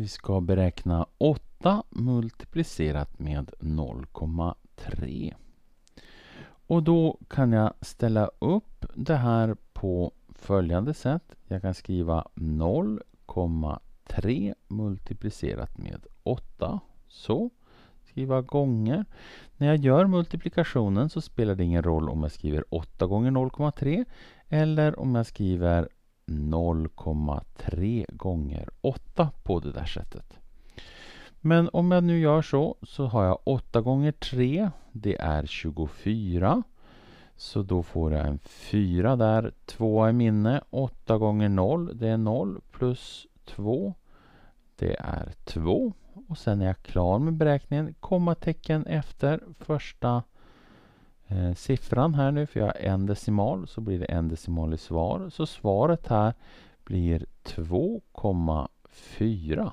Vi ska beräkna 8 multiplicerat med 0,3. Och då kan jag ställa upp det här på följande sätt. Jag kan skriva 0,3 multiplicerat med 8. Så. Skriva gånger. När jag gör multiplikationen så spelar det ingen roll om jag skriver 8 gånger 0,3 eller om jag skriver 0,3 gånger 8 på det där sättet. Men om jag nu gör så, så har jag 8 gånger 3, det är 24. Så då får jag en 4 där, 2 i minne, 8 gånger 0, det är 0, plus 2, det är 2. Och sen är jag klar med beräkningen, kommatecken efter första Eh, siffran här nu, för jag har en decimal, så blir det en decimal i svar. Så svaret här blir 2,4.